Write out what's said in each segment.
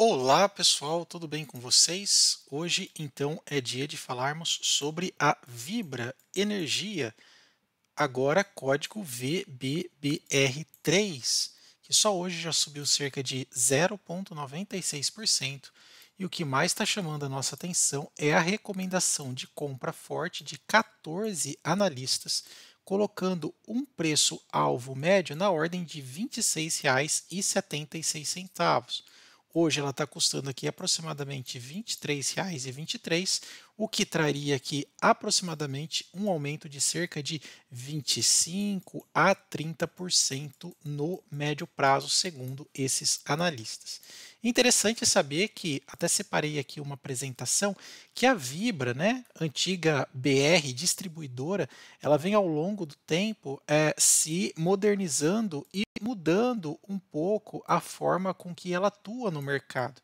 Olá pessoal, tudo bem com vocês? Hoje então é dia de falarmos sobre a Vibra Energia, agora código VBBR3, que só hoje já subiu cerca de 0,96%. E o que mais está chamando a nossa atenção é a recomendação de compra forte de 14 analistas, colocando um preço alvo médio na ordem de R$ 26,76 Hoje ela está custando aqui aproximadamente R$ 23,23, o que traria aqui aproximadamente um aumento de cerca de 25 a 30% no médio prazo, segundo esses analistas. Interessante saber que até separei aqui uma apresentação que a Vibra, né, antiga BR distribuidora, ela vem ao longo do tempo é, se modernizando e mudando um pouco a forma com que ela atua no mercado.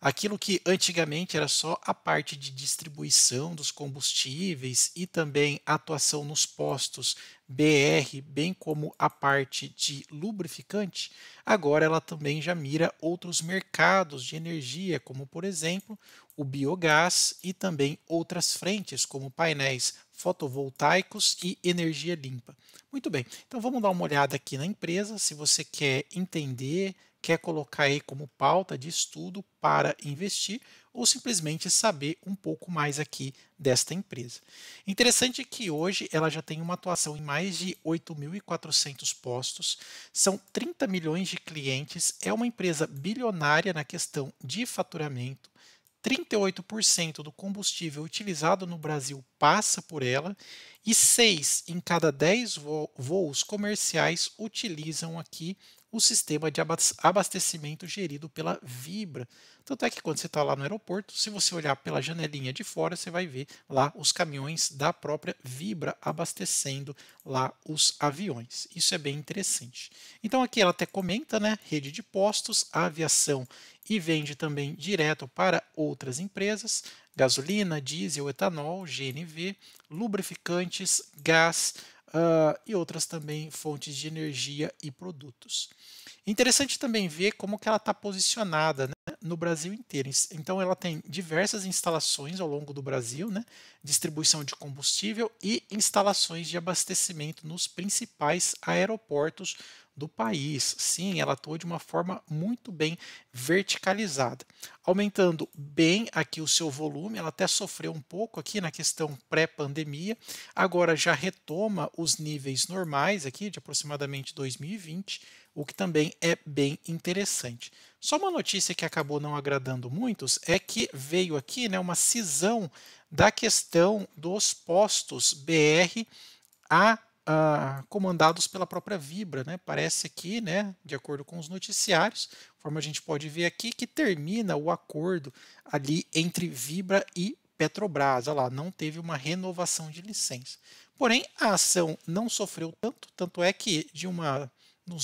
Aquilo que antigamente era só a parte de distribuição dos combustíveis e também atuação nos postos BR, bem como a parte de lubrificante, agora ela também já mira outros mercados de energia, como por exemplo o biogás e também outras frentes, como painéis fotovoltaicos e energia limpa. Muito bem, então vamos dar uma olhada aqui na empresa. Se você quer entender, quer colocar aí como pauta de estudo para investir ou simplesmente saber um pouco mais aqui desta empresa. Interessante que hoje ela já tem uma atuação em mais de 8.400 postos, são 30 milhões de clientes, é uma empresa bilionária na questão de faturamento, 38% do combustível utilizado no Brasil passa por ela e 6 em cada 10 voos comerciais utilizam aqui o sistema de abastecimento gerido pela Vibra. Tanto é que quando você está lá no aeroporto, se você olhar pela janelinha de fora, você vai ver lá os caminhões da própria Vibra abastecendo lá os aviões. Isso é bem interessante. Então aqui ela até comenta, né? Rede de postos, aviação e vende também direto para outras empresas, gasolina, diesel, etanol, GNV, lubrificantes, gás, uh, e outras também fontes de energia e produtos. Interessante também ver como que ela está posicionada né, no Brasil inteiro. Então ela tem diversas instalações ao longo do Brasil, né, distribuição de combustível e instalações de abastecimento nos principais aeroportos do país. Sim, ela atua de uma forma muito bem verticalizada, aumentando bem aqui o seu volume. Ela até sofreu um pouco aqui na questão pré-pandemia, agora já retoma os níveis normais aqui de aproximadamente 2020, o que também é bem interessante. Só uma notícia que acabou não agradando muitos é que veio aqui né, uma cisão da questão dos postos BR a ah, comandados pela própria Vibra. Né? Parece aqui, né, de acordo com os noticiários, forma a gente pode ver aqui, que termina o acordo ali entre Vibra e Petrobras. Olha lá, não teve uma renovação de licença. Porém, a ação não sofreu tanto, tanto é que de uma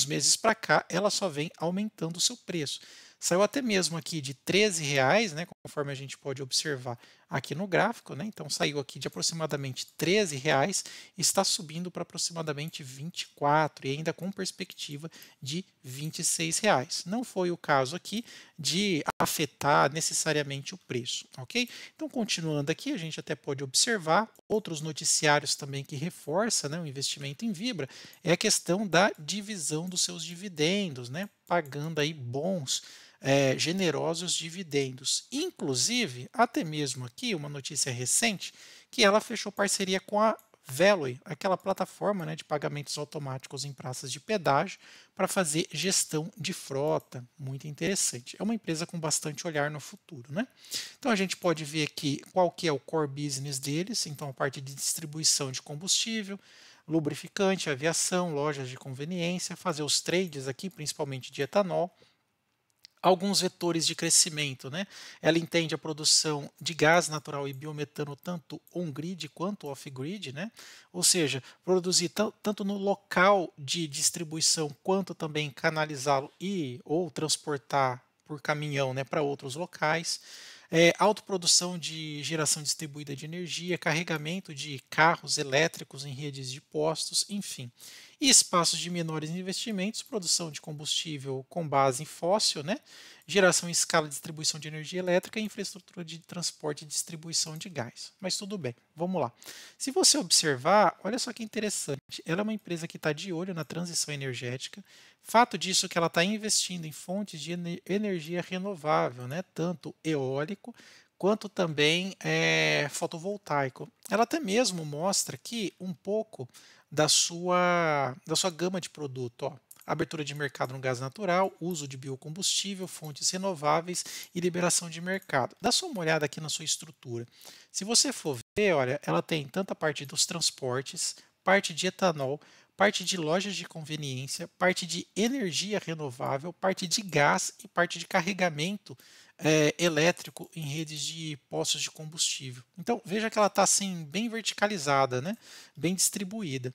meses para cá ela só vem aumentando o seu preço saiu até mesmo aqui de 13 reais, né, conforme a gente pode observar aqui no gráfico, né, então saiu aqui de aproximadamente 13 reais está subindo para aproximadamente 24 e ainda com perspectiva de 26 reais. Não foi o caso aqui de afetar necessariamente o preço, ok? Então continuando aqui, a gente até pode observar outros noticiários também que reforça, né, o investimento em Vibra é a questão da divisão dos seus dividendos, né, pagando aí bons é, generosos dividendos. Inclusive, até mesmo aqui, uma notícia recente, que ela fechou parceria com a Veloy, aquela plataforma né, de pagamentos automáticos em praças de pedágio, para fazer gestão de frota. Muito interessante. É uma empresa com bastante olhar no futuro. Né? Então a gente pode ver aqui qual que é o core business deles, então a parte de distribuição de combustível, lubrificante, aviação, lojas de conveniência, fazer os trades aqui, principalmente de etanol, alguns vetores de crescimento. Né? Ela entende a produção de gás natural e biometano tanto on-grid quanto off-grid, né? ou seja, produzir tanto no local de distribuição quanto também canalizá-lo e ou transportar por caminhão né, para outros locais. É, autoprodução de geração distribuída de energia, carregamento de carros elétricos em redes de postos, enfim e espaços de menores investimentos, produção de combustível com base em fóssil, né? geração em escala distribuição de energia elétrica e infraestrutura de transporte e distribuição de gás. Mas tudo bem, vamos lá. Se você observar, olha só que interessante, ela é uma empresa que está de olho na transição energética, fato disso é que ela está investindo em fontes de energia renovável, né? tanto eólico quanto também é, fotovoltaico. Ela até mesmo mostra que um pouco da sua, da sua gama de produto. Ó. Abertura de mercado no gás natural, uso de biocombustível, fontes renováveis e liberação de mercado. Dá só uma olhada aqui na sua estrutura. Se você for ver, olha, ela tem tanta parte dos transportes, parte de etanol, parte de lojas de conveniência, parte de energia renovável, parte de gás e parte de carregamento é, elétrico em redes de postos de combustível. Então veja que ela está assim bem verticalizada, né? bem distribuída.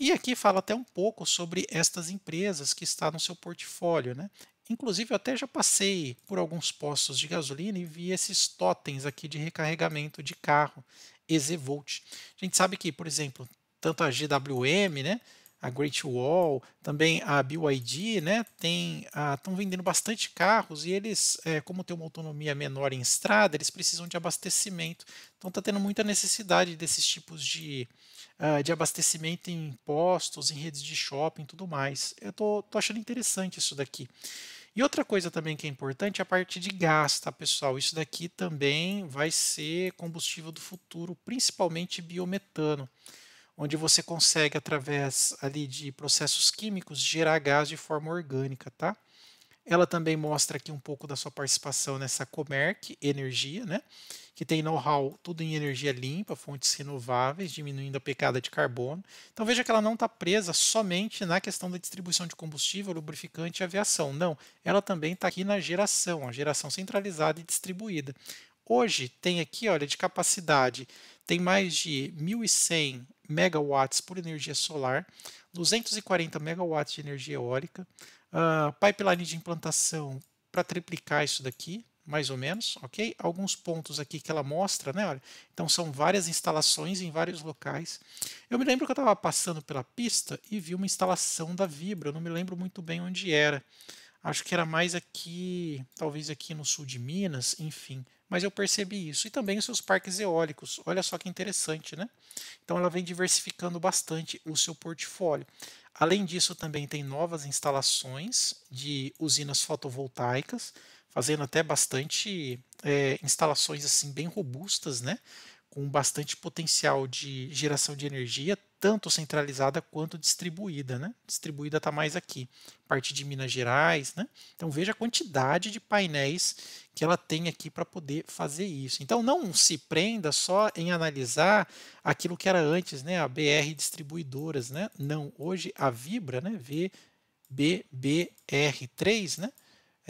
E aqui fala até um pouco sobre estas empresas que está no seu portfólio. Né? Inclusive, eu até já passei por alguns postos de gasolina e vi esses totens aqui de recarregamento de carro, EZVolt. A gente sabe que, por exemplo, tanto a GWM, né, a Great Wall, também a BYD, né, tem estão ah, vendendo bastante carros e eles, é, como tem uma autonomia menor em estrada, eles precisam de abastecimento. Então está tendo muita necessidade desses tipos de, ah, de abastecimento em postos, em redes de shopping, tudo mais. Eu tô, tô achando interessante isso daqui. E outra coisa também que é importante é a parte de gás, tá, pessoal? Isso daqui também vai ser combustível do futuro, principalmente biometano onde você consegue, através ali de processos químicos, gerar gás de forma orgânica, tá? Ela também mostra aqui um pouco da sua participação nessa Comerc Energia, né? que tem know-how tudo em energia limpa, fontes renováveis, diminuindo a pecada de carbono. Então veja que ela não está presa somente na questão da distribuição de combustível, lubrificante e aviação. Não, ela também está aqui na geração, a geração centralizada e distribuída. Hoje tem aqui, olha, de capacidade tem mais de 1.100 megawatts por energia solar, 240 megawatts de energia eólica, uh, pipeline de implantação para triplicar isso daqui, mais ou menos, ok? Alguns pontos aqui que ela mostra, né? Olha, então são várias instalações em vários locais. Eu me lembro que eu estava passando pela pista e vi uma instalação da Vibra, eu não me lembro muito bem onde era. Acho que era mais aqui, talvez aqui no sul de Minas, enfim mas eu percebi isso. E também os seus parques eólicos. Olha só que interessante, né? Então ela vem diversificando bastante o seu portfólio. Além disso, também tem novas instalações de usinas fotovoltaicas, fazendo até bastante é, instalações assim bem robustas, né? com bastante potencial de geração de energia, tanto centralizada quanto distribuída. Né? Distribuída está mais aqui, parte de Minas Gerais. Né? Então veja a quantidade de painéis que ela tem aqui para poder fazer isso. Então não se prenda só em analisar aquilo que era antes, né? a BR distribuidoras. Né? Não, hoje a Vibra, né? VBBR3, né?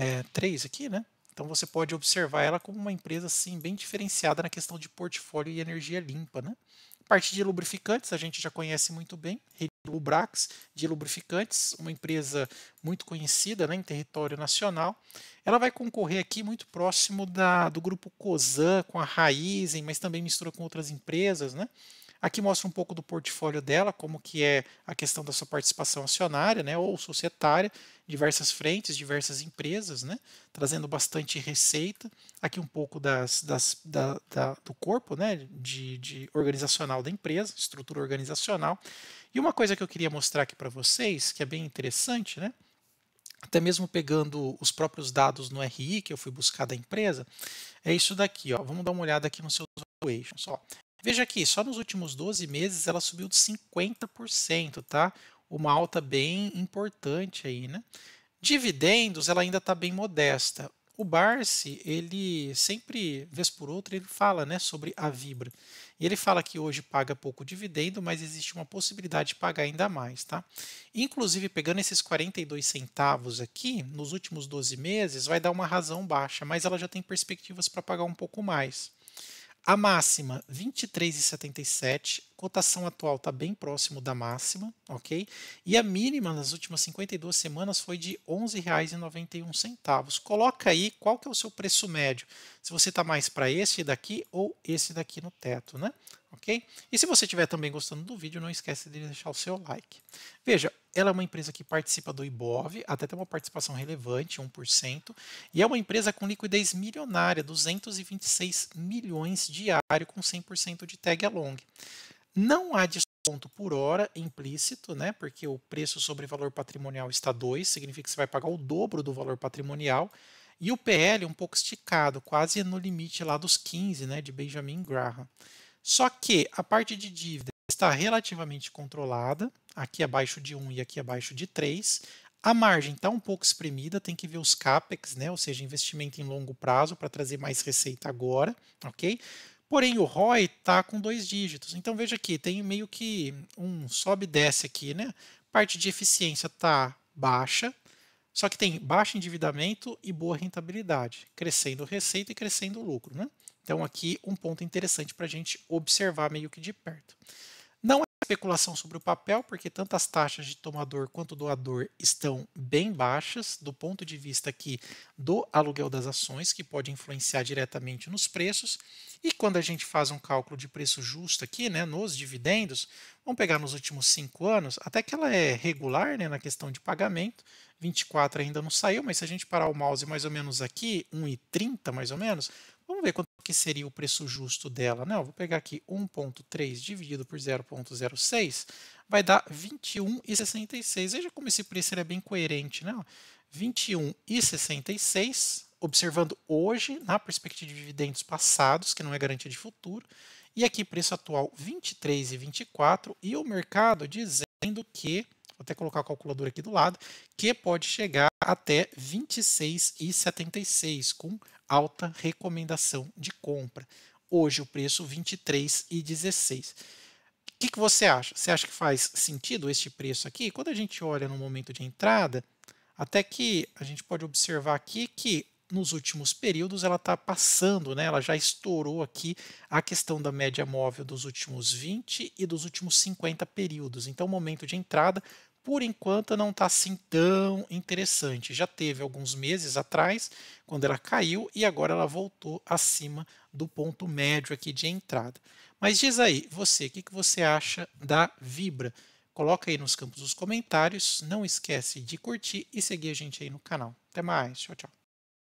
É, 3 aqui, né? Então você pode observar ela como uma empresa assim bem diferenciada na questão de portfólio e energia limpa, né? A parte de lubrificantes, a gente já conhece muito bem, Rede Lubrax de lubrificantes, uma empresa muito conhecida né, em território nacional. Ela vai concorrer aqui muito próximo da, do grupo Cosan, com a Raizen, mas também mistura com outras empresas, né? Aqui mostra um pouco do portfólio dela, como que é a questão da sua participação acionária, né, ou societária, diversas frentes, diversas empresas, né, trazendo bastante receita. Aqui um pouco das, das da, da, do corpo, né, de, de organizacional da empresa, estrutura organizacional. E uma coisa que eu queria mostrar aqui para vocês, que é bem interessante, né, até mesmo pegando os próprios dados no RI que eu fui buscar da empresa, é isso daqui. Ó. Vamos dar uma olhada aqui nos seus valuations. Ó. Veja aqui, só nos últimos 12 meses ela subiu de 50%, tá? Uma alta bem importante aí, né? Dividendos, ela ainda está bem modesta. O Barsi, ele sempre, vez por outra, ele fala né, sobre a Vibra. E ele fala que hoje paga pouco dividendo, mas existe uma possibilidade de pagar ainda mais. Tá? Inclusive, pegando esses 42 centavos aqui, nos últimos 12 meses, vai dar uma razão baixa, mas ela já tem perspectivas para pagar um pouco mais. A máxima 23,77, cotação atual está bem próximo da máxima, ok? E a mínima nas últimas 52 semanas foi de R$ 11,91. Coloca aí qual que é o seu preço médio, se você está mais para esse daqui ou esse daqui no teto, né? Ok? E se você estiver também gostando do vídeo, não esquece de deixar o seu like. Veja, ela é uma empresa que participa do IBOV, até tem uma participação relevante, 1%, e é uma empresa com liquidez milionária, 226 milhões diário, com 100% de tag along. Não há desconto por hora implícito, né? Porque o preço sobre valor patrimonial está 2, significa que você vai pagar o dobro do valor patrimonial. E o PL um pouco esticado, quase no limite lá dos 15, né, de Benjamin Graham. Só que a parte de dívida está relativamente controlada, aqui abaixo de 1 e aqui abaixo de 3. A margem está um pouco espremida, tem que ver os CAPEX, né? ou seja, investimento em longo prazo para trazer mais receita agora, ok? Porém, o ROI está com dois dígitos. Então, veja aqui, tem meio que um sobe e desce aqui, né? Parte de eficiência está baixa, só que tem baixo endividamento e boa rentabilidade, crescendo receita e crescendo lucro, né? Então, aqui um ponto interessante para a gente observar meio que de perto especulação sobre o papel, porque tanto as taxas de tomador quanto doador estão bem baixas, do ponto de vista aqui do aluguel das ações, que pode influenciar diretamente nos preços. E quando a gente faz um cálculo de preço justo aqui, né, nos dividendos, vamos pegar nos últimos cinco anos, até que ela é regular né, na questão de pagamento, 24 ainda não saiu, mas se a gente parar o mouse mais ou menos aqui, 1,30 mais ou menos, vamos ver quanto que seria o preço justo dela? Não, né? vou pegar aqui 1.3 dividido por 0.06, vai dar 21,66. Veja como esse preço é bem coerente, né? 21,66, observando hoje, na perspectiva de dividendos passados, que não é garantia de futuro, e aqui preço atual 23,24 e o mercado dizendo que vou até colocar a calculadora aqui do lado, que pode chegar até 26,76 com alta recomendação de compra. Hoje o preço 23,16. O que, que você acha? Você acha que faz sentido este preço aqui? Quando a gente olha no momento de entrada, até que a gente pode observar aqui que nos últimos períodos ela está passando, né? ela já estourou aqui a questão da média móvel dos últimos 20 e dos últimos 50 períodos. Então, o momento de entrada, por enquanto, não está assim tão interessante. Já teve alguns meses atrás, quando ela caiu, e agora ela voltou acima do ponto médio aqui de entrada. Mas diz aí, você, o que, que você acha da Vibra? Coloca aí nos campos dos comentários, não esquece de curtir e seguir a gente aí no canal. Até mais, tchau, tchau.